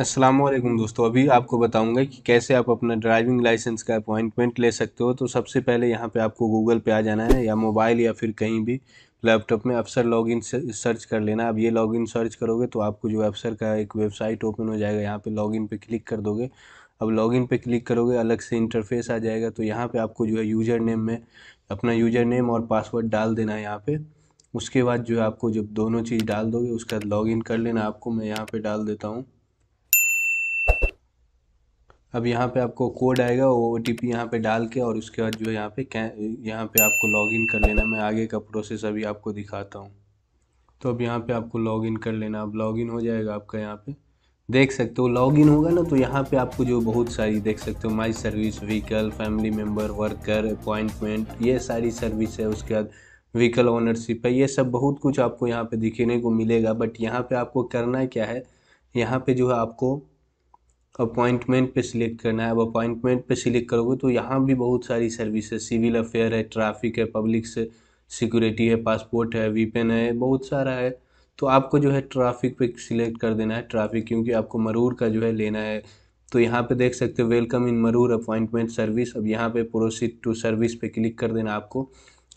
अस्सलाम वालेकुम दोस्तों अभी आपको बताऊंगा कि कैसे आप अपना ड्राइविंग लाइसेंस का अपॉइंटमेंट ले सकते हो तो सबसे पहले यहाँ पे आपको गूगल पे आ जाना है या मोबाइल या फिर कहीं भी लैपटॉप में अफसर लॉगिन सर्च कर लेना अब ये लॉगिन सर्च करोगे तो आपको जो अफसर का एक वेबसाइट ओपन हो जाएगा यहाँ पर लॉगिन पे क्लिक कर दोगे अब लॉगिन पे क्लिक करोगे अलग से इंटरफेस आ जाएगा तो यहाँ पर आपको जो है यूज़र नेम में अपना यूज़र नेम और पासवर्ड डाल देना है यहाँ पर उसके बाद जो है आपको जब दोनों चीज़ डाल दोगे उसके लॉग इन कर लेना आपको मैं यहाँ पर डाल देता हूँ अब यहाँ पे आपको कोड आएगा वो ओ टी पी यहाँ पर डाल के और उसके बाद जो है यहाँ पे यहाँ पे आपको लॉगिन कर लेना मैं आगे का प्रोसेस अभी आपको दिखाता हूँ तो अब यहाँ पे आपको लॉगिन कर लेना अब लॉगिन हो जाएगा आपका यहाँ पे देख सकते हो लॉगिन होगा ना तो यहाँ पे आपको जो बहुत सारी देख सकते हो my service vehicle family member worker appointment ये सारी सर्विस है उसके बाद व्हीकल ओनरशिप है ये सब बहुत कुछ आपको यहाँ पे दिखने को मिलेगा बट यहाँ पे आपको करना क्या है यहाँ पे जो है आपको अपॉइंटमेंट पे सिलेक्ट करना है अब अपॉइंटमेंट पे सिलेक्ट करोगे तो यहाँ भी बहुत सारी सर्विस है सिविल अफेयर है ट्रैफिक है पब्लिक से सिक्योरिटी है पासपोर्ट है वीपेन है बहुत सारा है तो आपको जो है ट्रैफिक पे सिलेक्ट कर देना है ट्रैफिक क्योंकि आपको मरूर का जो है लेना है तो यहाँ पे देख सकते हो वेलकम इन मरूर अपॉइंटमेंट सर्विस अब यहाँ पे प्रोसीड टू सर्विस पे क्लिक कर देना आपको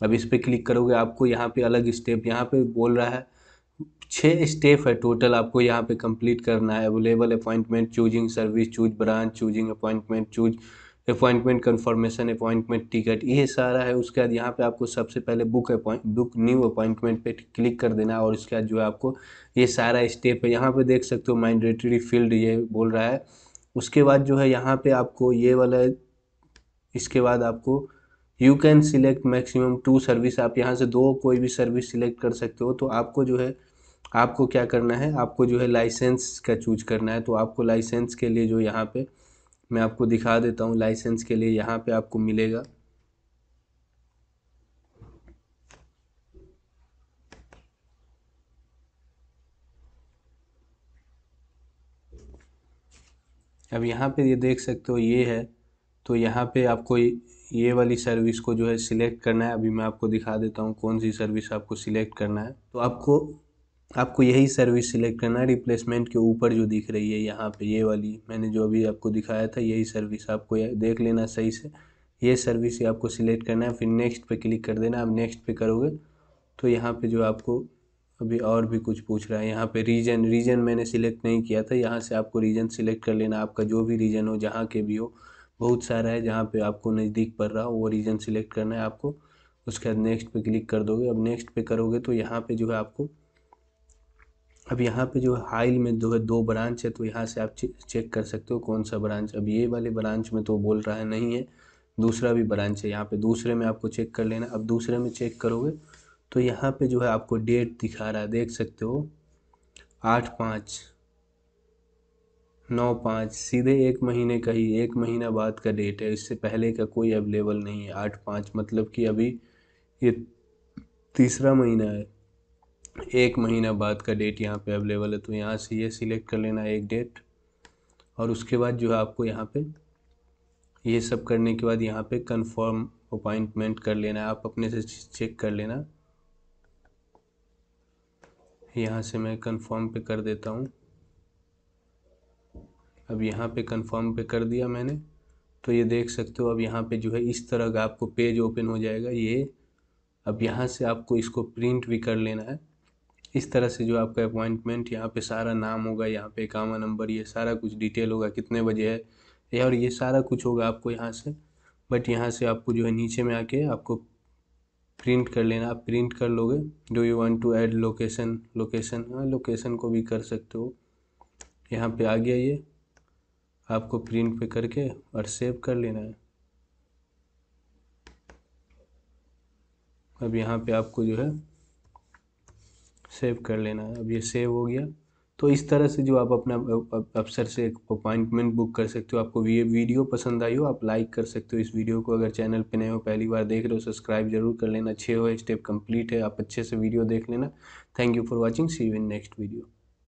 अब इस पर क्लिक करोगे आपको यहाँ पे अलग स्टेप यहाँ पे बोल रहा है छः स्टेप है टोटल आपको यहाँ पे कंप्लीट करना है available appointment choosing service choose branch choosing appointment choose appointment confirmation appointment ticket ये सारा है उसके बाद यहाँ पे आपको सबसे पहले book appoint book new appointment पे क्लिक कर देना है और इसके बाद जो है आपको ये सारा स्टेप है यहाँ पे देख सकते हो माइंडेटरी फील्ड ये बोल रहा है उसके बाद जो है यहाँ पे आपको ये वाला इसके बाद आपको you can select maximum two service आप यहाँ से दो कोई भी सर्विस सिलेक्ट कर सकते हो तो आपको जो है आपको क्या करना है आपको जो है लाइसेंस का चूज करना है तो आपको लाइसेंस के लिए जो यहाँ पे मैं आपको दिखा देता हूँ लाइसेंस के लिए यहाँ पे आपको मिलेगा अब यहाँ पे ये देख सकते हो ये है तो यहाँ पे आपको ये वाली सर्विस को जो है सिलेक्ट करना है अभी मैं आपको दिखा देता हूँ कौन सी सर्विस आपको सिलेक्ट करना है तो आपको आपको यही सर्विस सिलेक्ट करना है रिप्लेसमेंट के ऊपर जो दिख रही है यहाँ पे ये वाली मैंने जो अभी आपको दिखाया था यही सर्विस आपको देख लेना सही से ये सर्विस आपको सिलेक्ट करना है फिर नेक्स्ट पे क्लिक कर देना आप नेक्स्ट पे करोगे तो यहाँ पे जो आपको अभी और भी कुछ पूछ रहा है यहाँ पे रीजन रीजन मैंने सिलेक्ट नहीं किया था यहाँ से आपको रीजन सिलेक्ट कर लेना आपका जो भी रीजन हो जहाँ के भी हो बहुत सारा है जहाँ पे आपको नज़दीक पड़ रहा हो वो रीजन सिलेक्ट करना है आपको उसके बाद नेक्स्ट पे क्लिक कर दोगे अब नेक्स्ट पे करोगे तो यहाँ पे जो है आपको अब यहाँ पे जो हाइल में जो है दो ब्रांच है तो यहाँ से आप चेक कर सकते हो कौन सा ब्रांच अब ये वाले ब्रांच में तो बोल रहा है नहीं है दूसरा भी ब्रांच है यहाँ पे दूसरे में आपको चेक कर लेना अब दूसरे में चेक करोगे तो यहाँ पे जो है आपको डेट दिखा रहा है देख सकते हो आठ पाँच नौ पाँच सीधे एक महीने का ही एक महीना बाद का डेट है इससे पहले का कोई अवेलेबल नहीं है आठ पाँच मतलब कि अभी ये तीसरा महीना है एक महीना बाद का डेट यहाँ पे अवेलेबल है तो यहाँ से ये यह सिलेक्ट कर लेना एक डेट और उसके बाद जो है आपको यहाँ पे ये सब करने के बाद यहाँ पे कंफर्म अपॉइंटमेंट कर लेना आप अपने से चेक कर लेना यहाँ से मैं कंफर्म पे कर देता हूँ अब यहाँ पे कंफर्म पे कर दिया मैंने तो ये देख सकते हो अब यहाँ पे जो है इस तरह का आपको पेज ओपन हो जाएगा ये अब यहाँ से आपको इसको प्रिंट भी कर लेना है इस तरह से जो आपका अपॉइंटमेंट यहाँ पे सारा नाम होगा यहाँ पे कामा नंबर ये सारा कुछ डिटेल होगा कितने बजे है ये और ये सारा कुछ होगा आपको यहाँ से बट यहाँ से आपको जो है नीचे में आके आपको प्रिंट कर लेना आप प्रिंट कर लोगे do you want to add location location हाँ लोकेशन को भी कर सकते हो यहाँ पे आ गया ये आपको प्रिंट पे करके और सेव कर लेना है अब यहाँ पे आपको जो है सेव कर लेना है अब ये सेव हो गया तो इस तरह से जो आप अपना अफसर से एक अपॉइंटमेंट बुक कर सकते हो आपको ये वीडियो पसंद आई हो आप लाइक कर सकते हो इस वीडियो को अगर चैनल पे नए हो पहली बार देख रहे हो सब्सक्राइब जरूर कर लेना छः हो स्टेप कंप्लीट है आप अच्छे से वीडियो देख लेना thank you for watching see you in next video